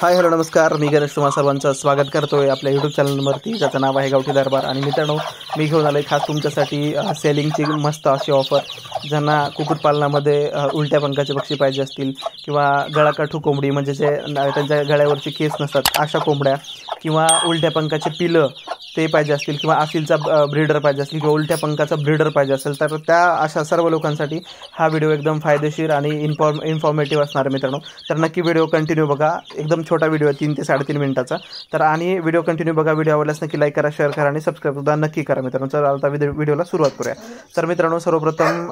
hi hello नमस्कार मी गणेश तुम्हा सर्वांचं स्वागत करतोय आपल्या यूट्यूब चॅनलवरती ज्याचं नाव आहे गावठी दरबार आणि मित्रांनो मी घेऊन आलो खास तुमच्यासाठी सेलिंगची मस्त अशी ऑफर ज्यांना कुक्कुटपालनामध्ये उलट्या पंखाचे पक्षी पाहिजे असतील किंवा गळाकाठू कोंबडी म्हणजे जे त्यांच्या गळ्यावरचे केस नसतात अशा कोंबड्या किंवा उलट्या पंखाचे पिलं ते पाहिजे असतील किंवा आसिलचा ब्रीडर पाहिजे असेल किंवा उलट्या पंखाचा ब्रीडर पाहिजे असेल तर त्या अशा सर्व लोकांसाठी हा व्हिडिओ एकदम फायदेशीर आणि इन्फॉर्म इन्फॉर्मेटिव्ह असणार आहे मित्रांनो तर नक्की व्हिडिओ कंटिन्यू बघा एकदम छोटा व्हिडिओ आहे तीन ते साडेतीन मिनिटाचा तर आणि व्हिडिओ कंटिन्यू बघा व्हिडिओ आवडल्यास नक्की लाईक करा शेअर करा आणि सुद्धा नक्की करा मित्रांनो तर आता व्हिडिओला सुरुवात करूया तर मित्रांनो सर्वप्रथम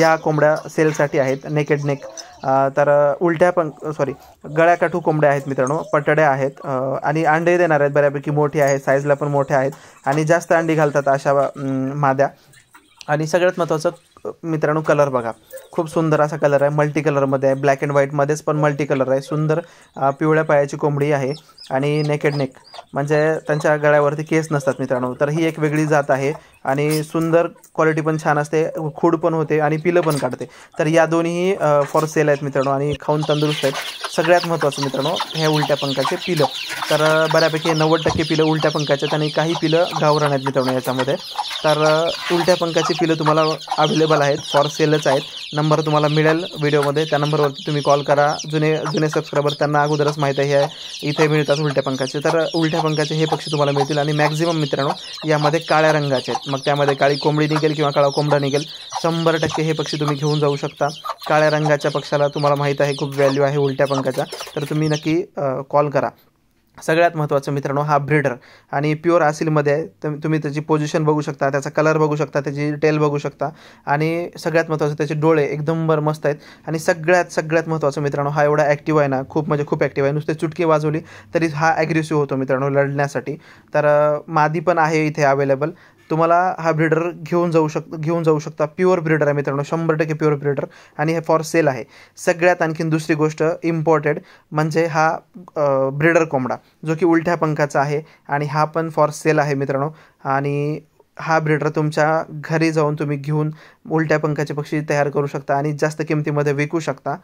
या कोंबड्या सेलसाठी आहेत नेकेड नेक तर उलट्या पण सॉरी गळ्याकाठू कोंबड्या आहेत मित्रांनो पटड्या आहेत आणि अंडे देणार आहेत बऱ्यापैकी मोठी आहेत साईजला पण मोठे आहेत आणि जास्त अंडी घालतात अशा माद्या आणि सगळ्यात महत्त्वाचं मित्रांनो कलर बघा खूप सुंदर असा कलर आहे मल्टी कलरमध्ये आहे ब्लॅक अँड व्हाईटमध्येच पण मल्टी कलर आहे सुंदर पिवळ्या पायाची कोंबडी आहे आणि नेकेड नेक म्हणजे त्यांच्या गळ्यावरती केस नसतात मित्रांनो तर ही एक वेगळी जात आहे आणि सुंदर क्वालिटी पण छान असते खूड पण होते आणि पिलं पण काढते तर या दोन्ही फॉर सेल आहेत मित्रांनो आणि खाऊन तंदुरुस्त आहेत सगळ्यात महत्त्वाचं मित्रांनो हे उलट्या पंखाचे पिलं तर बऱ्यापैकी नव्वद टक्के पिलं उलट्या पंखाच्यात आणि काही पिलं गावराण्यात मित्रांनो याच्यामध्ये तर उलट्या पंखाची पिलं तुम्हाला अवेलेबल आहेत फॉर सेलच आहेत नंबर तुम्हाला मिळेल व्हिडिओमध्ये त्या नंबरवरती तुम्ही कॉल करा जुने जुने सबस्क्रायबर त्यांना अगोदरच माहीत आहे इथे मिळतात उलट्या पंखाचे तर उलट्या पंखाचे हे पक्षी तुम्हाला मिळतील आणि मॅक्झिमम मित्रांनो यामध्ये काळ्या रंगाचे आहेत मग त्यामध्ये काळी कोंबडी निघेल किंवा काळा कोंबडा निघेल शंभर टक्के हे पक्षी तुम्ही घेऊन जाऊ शकता काळ्या रंगाच्या पक्षाला तुम्हाला माहीत आहे खूप व्हॅल्यू आहे उलट्या पंखाचा तर तुम्ही नक्की कॉल करा सगळ्यात महत्त्वाचं मित्रांनो हा ब्रिडर आणि प्युअर आसिलमध्ये आहे तर तुम्ही त्याची पोझिशन बघू शकता त्याचा कलर बघू शकता त्याची टेल बघू शकता आणि सगळ्यात महत्त्वाचं त्याचे डोळे एकदम बर मस्त आहेत आणि सगळ्यात सगळ्यात महत्त्वाचं मित्रांनो हा एवढा ॲक्टिव्ह आहे ना खूप म्हणजे खूप ॲक्टिव्ह आहे नुसते चुटकी वाजवली तरी हा ॲग्रेसिव्ह होतो मित्रांनो लढण्यासाठी तर मादी पण आहे इथे अवेलेबल तुम्हाला हा ब्रिडर घेऊन जाऊ शक घेऊन जाऊ शकता प्युअर ब्रिडर आहे मित्रांनो शंभर टक्के प्युअर ब्रिडर आणि हे फॉर सेल आहे सगळ्यात आणखीन दुसरी गोष्ट इम्पॉर्टेड म्हणजे हा ब्रिडर कोंबडा जो की उलट्या पंखाचा आहे आणि हा पण फॉर सेल आहे मित्रांनो आणि हा ब्रिडर तुमच्या घरी जाऊन तुम्ही घेऊन उलट्या पंखाचे पक्षी तयार करू शकता आणि जास्त किमतीमध्ये विकू शकता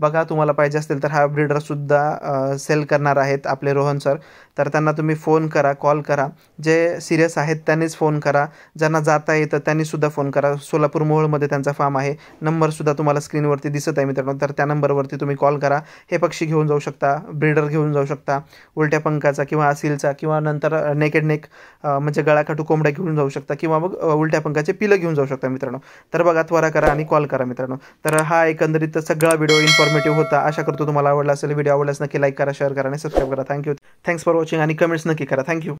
बघा तुम्हाला पाहिजे असतील तर हा ब्रिडरसुद्धा सेल करणार आहेत आपले रोहन सर तर त्यांना तुम्ही फोन करा कॉल करा जे सिरियस आहेत त्यांनीच फोन करा ज्यांना जाता येतं त्यांनीसुद्धा फोन करा सोलापूर मोहोळमध्ये त्यांचा फार्म आहे नंबरसुद्धा तुम्हाला स्क्रीनवरती दिसत आहे मित्रांनो तर त्या नंबरवरती तुम्ही कॉल करा हे पक्षी घेऊन जाऊ शकता ब्रिडर घेऊन जाऊ शकता उलट्या पंखाचा किंवा असिलचा किंवा नंतर नेकेड नेक म्हणजे गळाकाठू कोंबड्या घेऊन जाऊ शकता शकता किंवा मग उलट्या पंखाचे पिलं घेऊन जाऊ शकता मित्रांनो तर बघा त्वरा करा आणि कॉल करा मित्रांनो तर हा एकंदरीत सगळा व्हिडिओ इन्फॉर्मेटिव्ह होता आशा करतो तुम्हाला आवडला असेल व्हिडिओ आवडल्यास नक्की लाईक करा शेअर करा आणि सबस्क्राईब करा थँक्यू थँक्स फॉर वॉचिंग आणि कमेंट्स नक्की करा थँक्यू